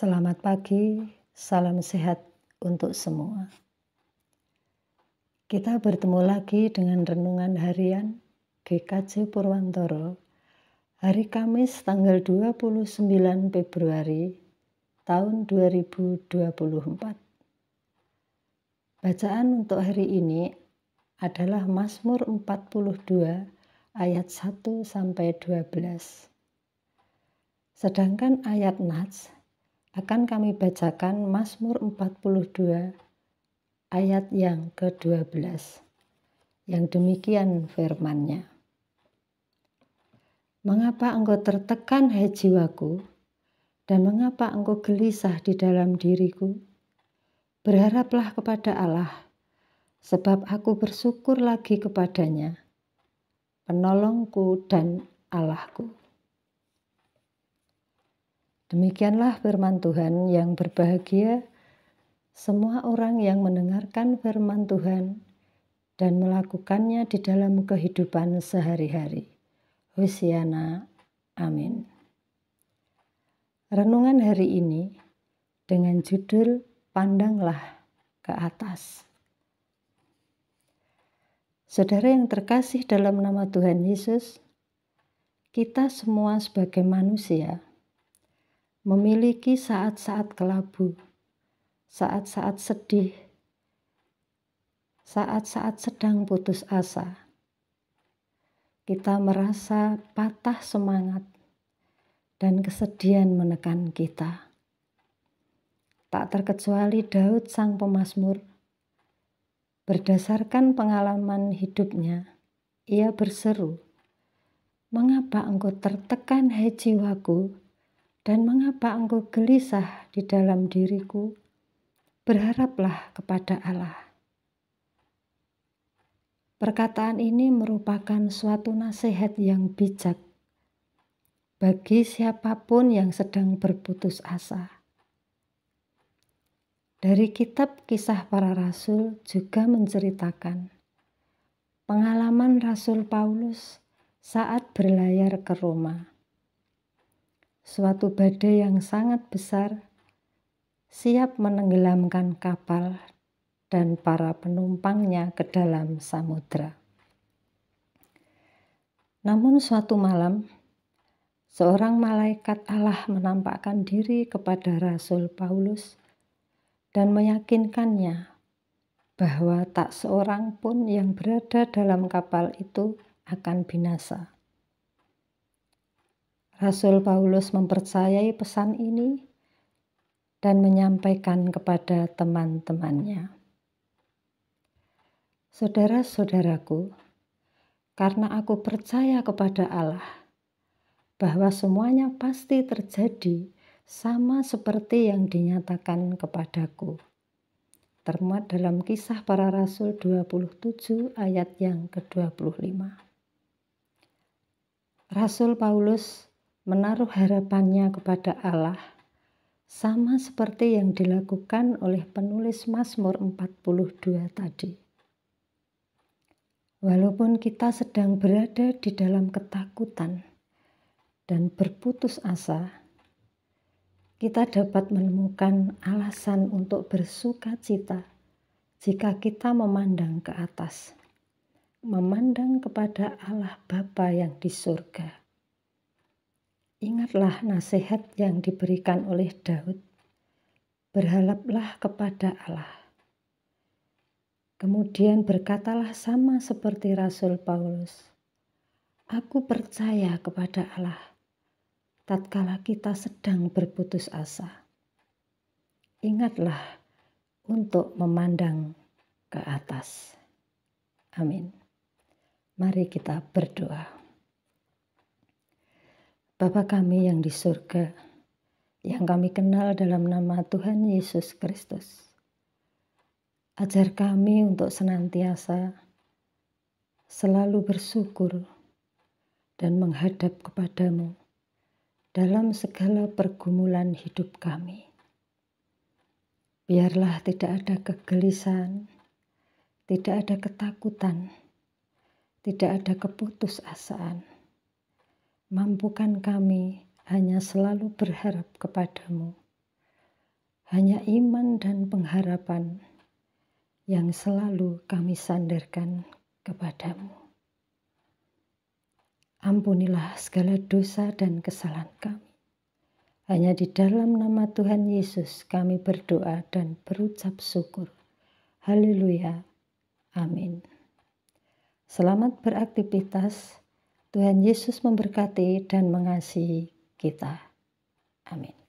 Selamat pagi, salam sehat untuk semua. Kita bertemu lagi dengan renungan harian GKJ Purwantoro hari Kamis tanggal 29 Februari tahun 2024. Bacaan untuk hari ini adalah Mazmur 42 ayat 1 sampai 12. Sedangkan ayat Nats akan kami bacakan Mazmur 42 ayat yang ke-12. Yang demikian firmannya. Mengapa engkau tertekan, hai jiwaku, dan mengapa engkau gelisah di dalam diriku? Berharaplah kepada Allah, sebab aku bersyukur lagi kepadanya, penolongku dan Allahku. Demikianlah firman Tuhan yang berbahagia semua orang yang mendengarkan firman Tuhan dan melakukannya di dalam kehidupan sehari-hari. Hosiana, amin. Renungan hari ini dengan judul Pandanglah ke atas. Saudara yang terkasih dalam nama Tuhan Yesus, kita semua sebagai manusia memiliki saat-saat kelabu, saat-saat sedih, saat-saat sedang putus asa. Kita merasa patah semangat dan kesedihan menekan kita. Tak terkecuali Daud sang pemazmur, berdasarkan pengalaman hidupnya, ia berseru, "Mengapa engkau tertekan, hai jiwaku?" dan mengapa engkau gelisah di dalam diriku? Berharaplah kepada Allah. Perkataan ini merupakan suatu nasihat yang bijak bagi siapapun yang sedang berputus asa. Dari kitab Kisah Para Rasul juga menceritakan pengalaman Rasul Paulus saat berlayar ke Roma suatu badai yang sangat besar siap menenggelamkan kapal dan para penumpangnya ke dalam samudra. Namun suatu malam, seorang malaikat Allah menampakkan diri kepada Rasul Paulus dan meyakinkannya bahwa tak seorang pun yang berada dalam kapal itu akan binasa. Rasul Paulus mempercayai pesan ini dan menyampaikan kepada teman-temannya. Saudara-saudaraku, karena aku percaya kepada Allah bahwa semuanya pasti terjadi sama seperti yang dinyatakan kepadaku. Termuat dalam kisah para rasul 27 ayat yang ke-25. Rasul Paulus menaruh harapannya kepada Allah sama seperti yang dilakukan oleh penulis Mazmur 42 tadi. Walaupun kita sedang berada di dalam ketakutan dan berputus asa, kita dapat menemukan alasan untuk bersuka cita jika kita memandang ke atas, memandang kepada Allah Bapa yang di surga. Ingatlah nasihat yang diberikan oleh Daud. Berhalaplah kepada Allah. Kemudian berkatalah sama seperti Rasul Paulus. Aku percaya kepada Allah tatkala kita sedang berputus asa. Ingatlah untuk memandang ke atas. Amin. Mari kita berdoa. Bapa kami yang di surga, yang kami kenal dalam nama Tuhan Yesus Kristus. Ajar kami untuk senantiasa selalu bersyukur dan menghadap kepadamu dalam segala pergumulan hidup kami. Biarlah tidak ada kegelisahan, tidak ada ketakutan, tidak ada keputusasaan mampukan kami hanya selalu berharap kepadamu. Hanya iman dan pengharapan yang selalu kami sandarkan kepadamu. Ampunilah segala dosa dan kesalahan kami. Hanya di dalam nama Tuhan Yesus kami berdoa dan berucap syukur. Haleluya. Amin. Selamat beraktivitas. Tuhan Yesus memberkati dan mengasihi kita. Amin.